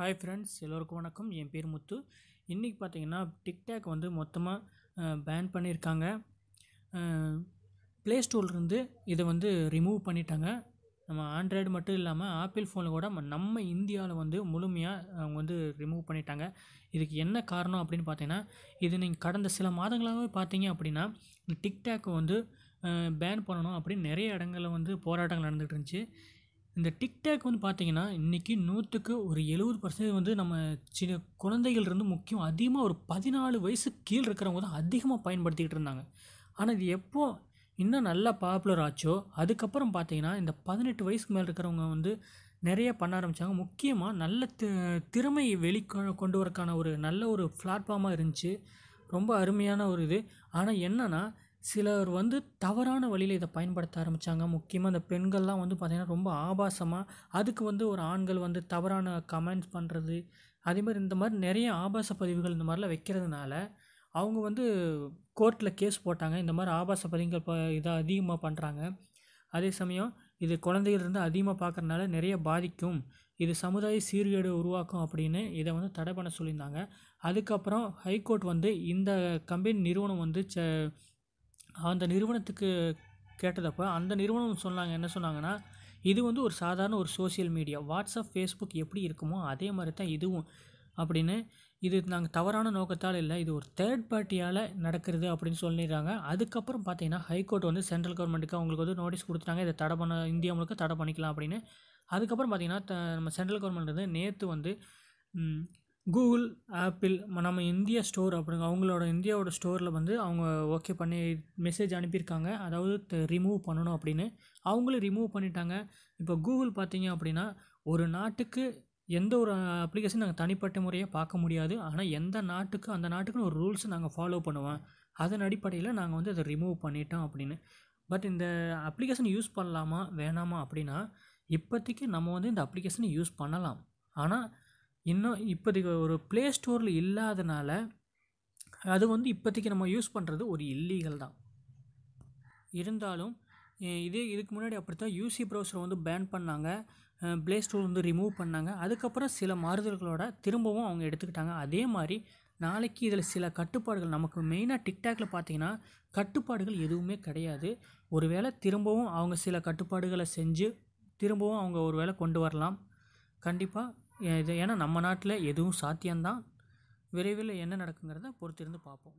hi friends எல்லோருக்கும் வணக்கம் என் பேர் முத்து இன்றைக்கி பார்த்தீங்கன்னா டிக்டாக் வந்து மொத்தமாக பேன் பண்ணியிருக்காங்க ப்ளே ஸ்டோர்லேருந்து இதை வந்து ரிமூவ் பண்ணிட்டாங்க நம்ம ஆண்ட்ராய்டு மட்டும் இல்லாமல் ஆப்பிள் ஃபோனில் கூட நம்ம இந்தியாவில் வந்து முழுமையாக அவங்க வந்து ரிமூவ் பண்ணிட்டாங்க இதுக்கு என்ன காரணம் அப்படின்னு பார்த்தீங்கன்னா இது நீங்கள் கடந்த சில மாதங்களாகவே பார்த்தீங்க அப்படின்னா டிக்டாக் வந்து பேன் பண்ணணும் அப்படின்னு நிறைய இடங்களில் வந்து போராட்டங்கள் நடந்துகிட்டு இருந்துச்சு இந்த டிக்டாக் வந்து பார்த்திங்கன்னா இன்றைக்கி நூற்றுக்கு ஒரு எழுபது பர்சன்டேஜ் வந்து நம்ம சின்ன குழந்தைகள்லேருந்து முக்கியம் அதிகமாக ஒரு பதினாலு வயசு கீழே இருக்கிறவங்க தான் அதிகமாக பயன்படுத்திக்கிட்டு இருந்தாங்க ஆனால் இது எப்போ இன்னும் நல்லா பாப்புலர் ஆச்சோ அதுக்கப்புறம் பார்த்தீங்கன்னா இந்த பதினெட்டு வயசுக்கு மேலே இருக்கிறவங்க வந்து நிறைய பண்ண ஆரம்பித்தாங்க முக்கியமாக நல்ல தி திறமையை வெளி கொண்டு வரக்கான ஒரு நல்ல ஒரு பிளாட்ஃபார்மாக இருந்துச்சு ரொம்ப அருமையான ஒரு இது ஆனால் என்னென்னா சிலர் வந்து தவறான வழியில் இதை பயன்படுத்த ஆரம்பித்தாங்க முக்கியமாக இந்த பெண்கள்லாம் வந்து பார்த்திங்கன்னா ரொம்ப ஆபாசமாக அதுக்கு வந்து ஒரு ஆண்கள் வந்து தவறான கமெண்ட்ஸ் பண்ணுறது அதேமாதிரி இந்த மாதிரி நிறைய ஆபாச பதிவுகள் இந்த மாதிரிலாம் வைக்கிறதுனால அவங்க வந்து கோர்ட்டில் கேஸ் போட்டாங்க இந்த மாதிரி ஆபாச பதிவுகள் ப இதை அதிகமாக பண்ணுறாங்க அதே சமயம் இது குழந்தைகள் இருந்து அதிகமாக பார்க்குறனால நிறைய பாதிக்கும் இது சமுதாய சீர்கேடு உருவாக்கும் அப்படின்னு இதை வந்து தடை பண்ண சொல்லியிருந்தாங்க அதுக்கப்புறம் ஹைகோர்ட் வந்து இந்த கம்பெனி நிறுவனம் வந்து ச அந்த நிறுவனத்துக்கு கேட்டதப்ப அந்த நிறுவனம் சொன்னாங்க என்ன சொன்னாங்கன்னா இது வந்து ஒரு சாதாரண ஒரு சோசியல் மீடியா வாட்ஸ்அப் ஃபேஸ்புக் எப்படி இருக்குமோ அதே மாதிரி தான் இதுவும் அப்படின்னு இது நாங்கள் தவறான நோக்கத்தால் இல்லை இது ஒரு தேர்ட் பார்ட்டியால் நடக்கிறது அப்படின்னு சொல்லிடுறாங்க அதுக்கப்புறம் பார்த்தீங்கன்னா ஹைகோர்ட் வந்து சென்ட்ரல் கவர்மெண்ட்டுக்கு அவங்களுக்கு வந்து நோட்டீஸ் கொடுத்துட்டாங்க இதை தடை பண்ண இந்தியா முழுக்க தடை பண்ணிக்கலாம் அப்படின்னு அதுக்கப்புறம் பார்த்திங்கன்னா த நம்ம சென்ட்ரல் கவர்மெண்ட் வந்து நேற்று வந்து கூகுள் ஆப்பிள் நம்ம இந்தியா ஸ்டோர் அப்படிங்க அவங்களோட இந்தியாவோட ஸ்டோரில் வந்து அவங்க ஓகே பண்ணி மெசேஜ் அனுப்பியிருக்காங்க அதாவது ரிமூவ் பண்ணணும் அப்படின்னு அவங்களும் ரிமூவ் பண்ணிட்டாங்க இப்போ கூகுள் பார்த்தீங்க அப்படின்னா ஒரு நாட்டுக்கு எந்த ஒரு அப்ளிகேஷன் நாங்கள் தனிப்பட்ட முறையாக பார்க்க முடியாது ஆனால் எந்த நாட்டுக்கு அந்த நாட்டுக்குன்னு ஒரு ரூல்ஸ் நாங்கள் ஃபாலோ பண்ணுவோம் அதன் அடிப்படையில் நாங்கள் வந்து அதை ரிமூவ் பண்ணிட்டோம் அப்படின்னு பட் இந்த அப்ளிகேஷன் யூஸ் பண்ணலாமா வேணாமா அப்படின்னா இப்போதைக்கு நம்ம வந்து இந்த அப்ளிகேஷனை யூஸ் பண்ணலாம் ஆனால் இன்னும் இப்போதைக்கு ஒரு ப்ளே ஸ்டோரில் இல்லாதனால அது வந்து இப்போதைக்கு நம்ம யூஸ் பண்ணுறது ஒரு இல்லீகல் தான் இருந்தாலும் இதே இதுக்கு முன்னாடி அப்படி தான் யூசி ப்ரௌசர் வந்து பேன் பண்ணாங்க ப்ளே ஸ்டோர் வந்து ரிமூவ் பண்ணாங்க அதுக்கப்புறம் சில மாறுதல்களோட திரும்பவும் அவங்க எடுத்துக்கிட்டாங்க அதே மாதிரி நாளைக்கு இதில் சில கட்டுப்பாடுகள் நமக்கு மெயினாக டிக்டாக்ல பார்த்தீங்கன்னா கட்டுப்பாடுகள் எதுவுமே கிடையாது ஒருவேளை திரும்பவும் அவங்க சில கட்டுப்பாடுகளை செஞ்சு திரும்பவும் அவங்க ஒரு வேளை கொண்டு வரலாம் கண்டிப்பாக இது ஏன்னா நம்ம நாட்டில் எதுவும் சாத்தியம்தான் விரைவில் என்ன நடக்குங்கிறத பொறுத்திருந்து பார்ப்போம்